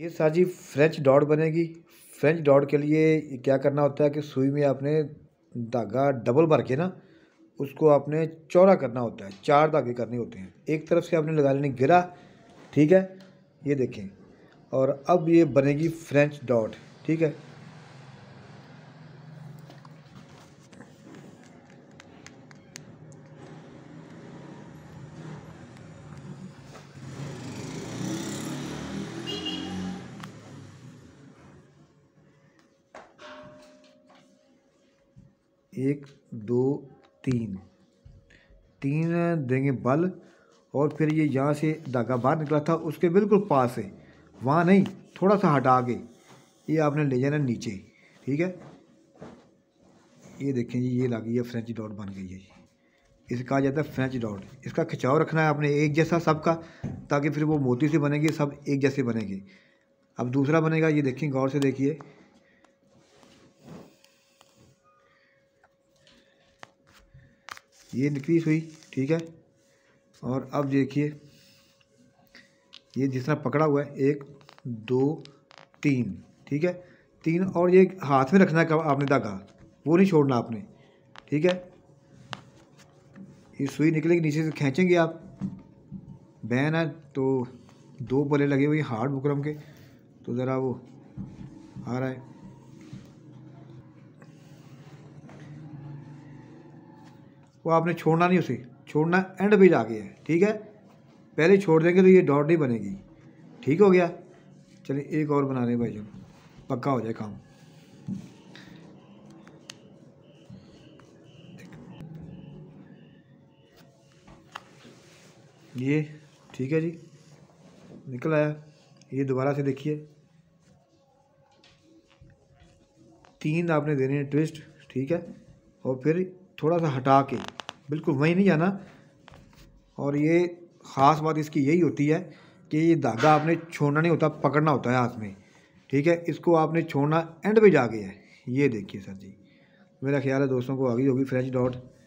ये sir ji French dot बनेगी French dot के लिए क्या करना होता है कि सुई में आपने धागा डबल भर के ना उसको आपने चौड़ा करना होता है चार धागे करने होते हैं एक तरफ से आपने लगा लेने गिरा ठीक है ये देखें और अब ये बनेगी फ्रेंच डॉट ठीक है एक दो तीन तीन देंगे बल और फिर ये यहाँ से धागा बाहर निकला था उसके बिल्कुल पास है वहाँ नहीं थोड़ा सा हटा के ये आपने ले जाना नीचे ठीक है ये देखें जी ये गई है फ्रेंच डॉट बन गई है जी इसे कहा जाता है फ्रेंच डॉट इसका खिंचाव रखना है आपने एक जैसा सबका ताकि फिर वो मोती से बनेंगे सब एक जैसे बनेंगे अब दूसरा बनेगा ये देखें गौर से देखिए ये डिक्रीज हुई ठीक है और अब देखिए ये जिस तरह पकड़ा हुआ है एक दो तीन ठीक है तीन और ये हाथ में रखना है आपने धागा वो नहीं छोड़ना आपने ठीक है ये सुई निकलेगी नीचे से खींचेंगे आप बहन है तो दो बले लगे हुए हार्ड बुकरम के तो ज़रा वो आ रहा है वो आपने छोड़ना नहीं उसे छोड़ना एंड पे जाके है ठीक है पहले छोड़ देंगे तो ये डॉट नहीं बनेगी ठीक हो गया चलिए एक और बना रहे भाई जो पक्का हो जाए काम ये ठीक है जी निकल आया ये दोबारा से देखिए तीन आपने देने हैं ट्विस्ट ठीक है और फिर थोड़ा सा हटा के बिल्कुल वहीं नहीं जाना और ये ख़ास बात इसकी यही होती है कि ये धागा आपने छोड़ना नहीं होता पकड़ना होता है हाथ में ठीक है इसको आपने छोड़ना एंड पे जाके है ये देखिए सर जी मेरा ख्याल है दोस्तों को आ गई होगी फ्रेंच डॉट